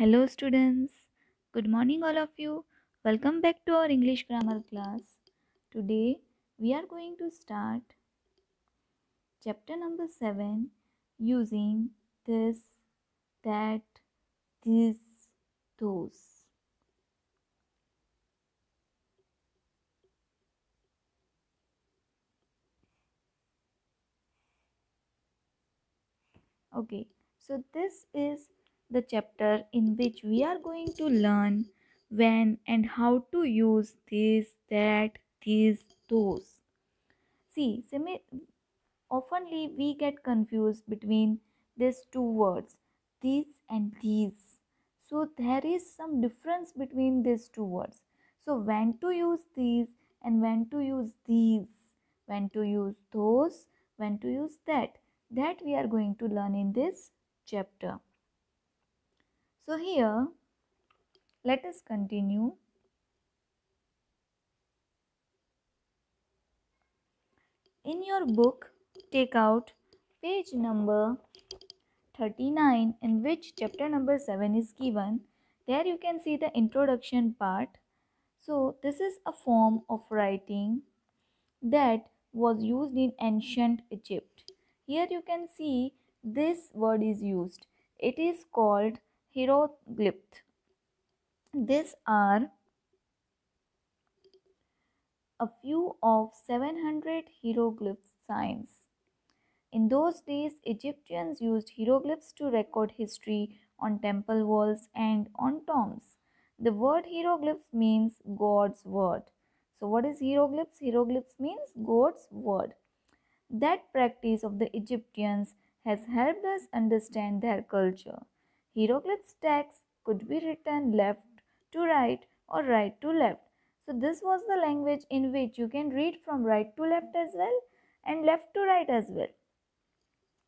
Hello students. Good morning all of you. Welcome back to our English grammar class. Today we are going to start chapter number 7 using this, that, these, those. Okay, so this is the chapter in which we are going to learn when and how to use this, that, these, those. See, oftenly we get confused between these two words, these and these. So there is some difference between these two words. So when to use these and when to use these, when to use those, when to use that. That we are going to learn in this chapter. So here let us continue in your book take out page number 39 in which chapter number 7 is given there you can see the introduction part so this is a form of writing that was used in ancient Egypt here you can see this word is used it is called hieroglyphs. These are a few of 700 hieroglyph signs. In those days, Egyptians used hieroglyphs to record history on temple walls and on tombs. The word hieroglyphs means God's word. So, what is hieroglyphs? Hieroglyphs means God's word. That practice of the Egyptians has helped us understand their culture. Hieroglyphs text could be written left to right or right to left. So this was the language in which you can read from right to left as well and left to right as well.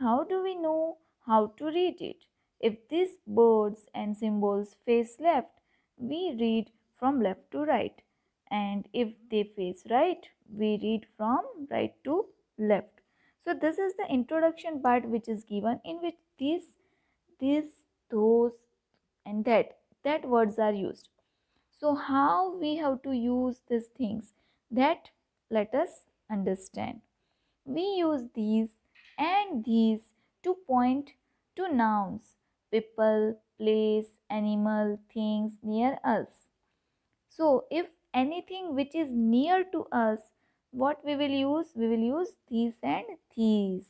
How do we know how to read it? If these words and symbols face left, we read from left to right. And if they face right, we read from right to left. So this is the introduction part which is given in which these, these those and that that words are used so how we have to use these things that let us understand we use these and these to point to nouns people place animal things near us so if anything which is near to us what we will use we will use these and these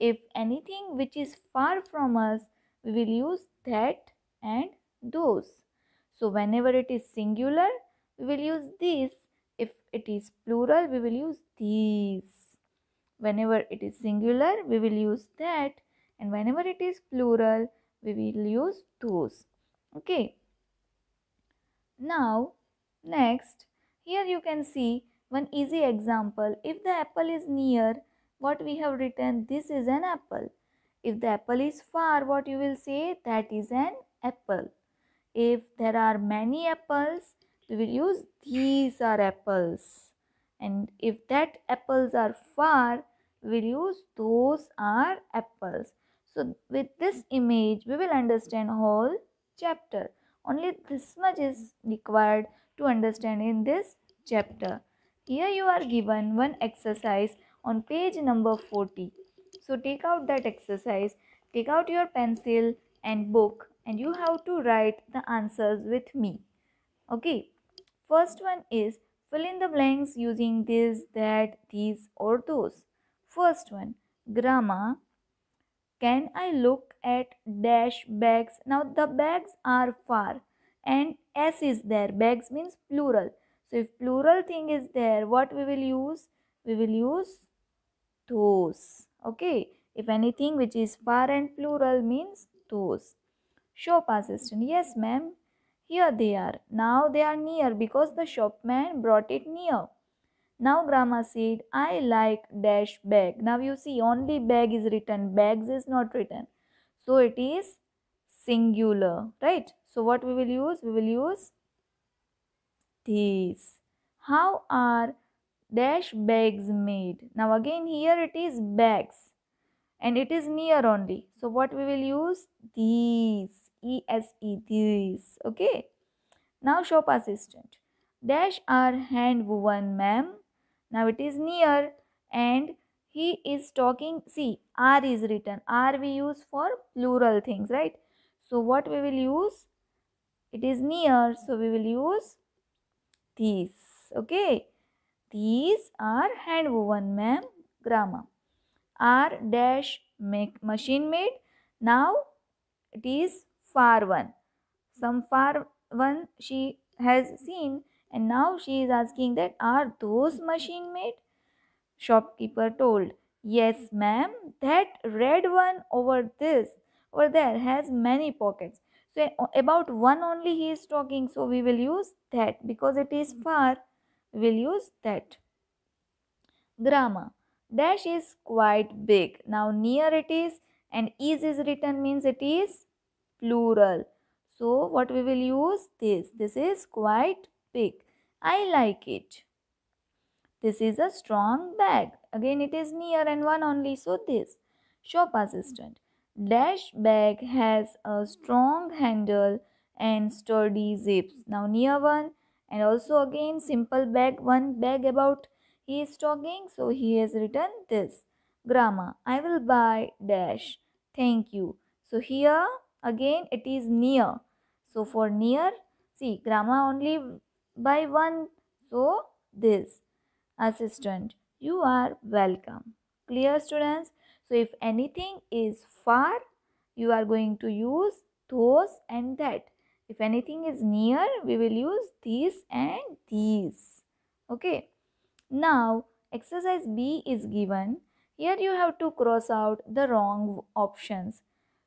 if anything which is far from us we will use that and those. So whenever it is singular, we will use this. If it is plural, we will use these. Whenever it is singular, we will use that. And whenever it is plural, we will use those. Okay. Now, next, here you can see one easy example. If the apple is near, what we have written, this is an apple. If the apple is far, what you will say? That is an apple. If there are many apples, we will use these are apples. And if that apples are far, we will use those are apples. So with this image, we will understand whole chapter. Only this much is required to understand in this chapter. Here you are given one exercise on page number 40 so take out that exercise take out your pencil and book and you have to write the answers with me okay first one is fill in the blanks using this that these or those first one grandma can i look at dash bags now the bags are far and s is there bags means plural so if plural thing is there what we will use we will use those okay if anything which is far and plural means those shop assistant yes ma'am here they are now they are near because the shopman brought it near now grandma said i like dash bag now you see only bag is written bags is not written so it is singular right so what we will use we will use these how are dash bags made. Now again here it is bags and it is near only. So what we will use? These. ESE these. Okay. Now shop assistant. Dash are hand woven ma'am. Now it is near and he is talking. See R is written. R we use for plural things right. So what we will use? It is near. So we will use these. Okay. These are hand woven ma'am grama. Are dash make machine made. Now it is far one. Some far one she has seen and now she is asking that are those machine made? Shopkeeper told. Yes ma'am that red one over this over there has many pockets. So about one only he is talking so we will use that because it is far will use that. Grammar. Dash is quite big. Now near it is and is is written means it is plural. So what we will use? This. This is quite big. I like it. This is a strong bag. Again it is near and one only. So this. Shop assistant. Dash bag has a strong handle and sturdy zips. Now near one and also again simple bag one bag about he is talking so he has written this grandma i will buy dash thank you so here again it is near so for near see grandma only by one so this assistant you are welcome clear students so if anything is far you are going to use those and that if anything is near, we will use these and these. Okay. Now, exercise B is given. Here you have to cross out the wrong options.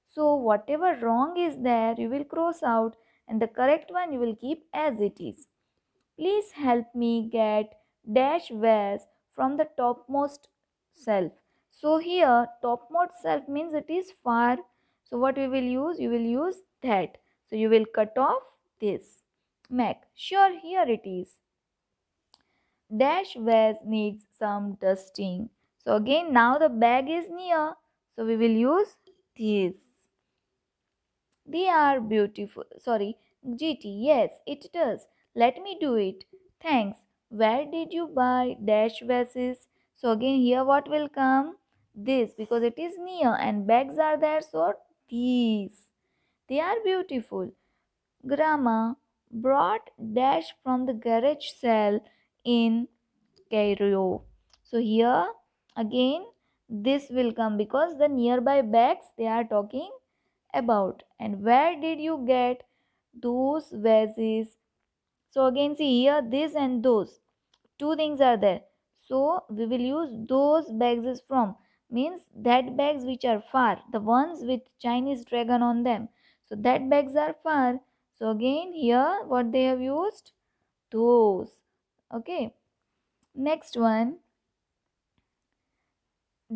So, whatever wrong is there, you will cross out and the correct one you will keep as it is. Please help me get dash wares from the topmost self. So here topmost self means it is far. So what we will use? You will use that. So you will cut off this. Mac, sure here it is. Dash vase needs some dusting. So again now the bag is near. So we will use this. They are beautiful. Sorry, GT, yes it does. Let me do it. Thanks. Where did you buy dash vases? So again here what will come? This because it is near and bags are there so these. They are beautiful. Grandma brought Dash from the garage sale in Cairo. So here again this will come because the nearby bags they are talking about. And where did you get those vases? So again see here this and those. Two things are there. So we will use those bags from means that bags which are far the ones with Chinese dragon on them so that bags are far. So again here what they have used? Those. Okay. Next one.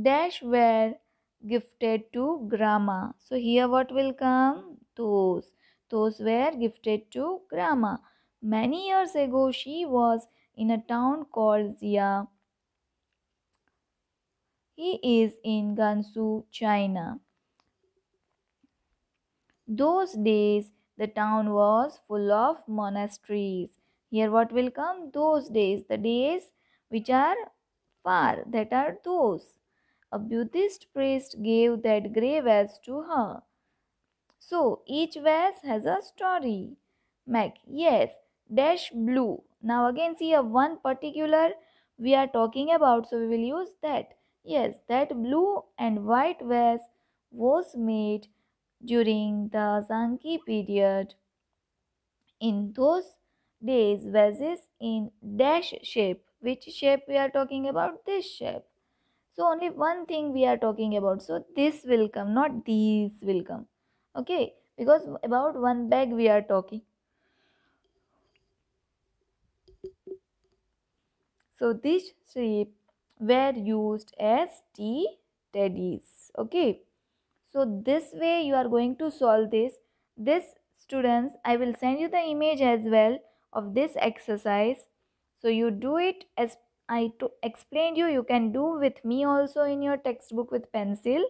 Dash were gifted to grandma. So here what will come? Those. Those were gifted to grandma. Many years ago she was in a town called Zia. He is in Gansu, China. Those days the town was full of monasteries. Here what will come? Those days. The days which are far. That are those. A Buddhist priest gave that grey vase to her. So each vase has a story. Mac. Yes. Dash blue. Now again see a one particular we are talking about. So we will use that. Yes. That blue and white vase was made during the Zangi period. In those days, vases in dash shape. Which shape we are talking about? This shape. So only one thing we are talking about. So this will come, not these will come. Okay, because about one bag we are talking. So these shape were used as tea teddies. Okay so this way you are going to solve this this students i will send you the image as well of this exercise so you do it as i to explained you you can do with me also in your textbook with pencil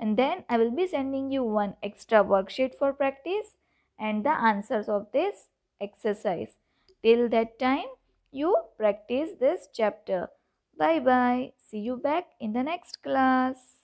and then i will be sending you one extra worksheet for practice and the answers of this exercise till that time you practice this chapter bye bye see you back in the next class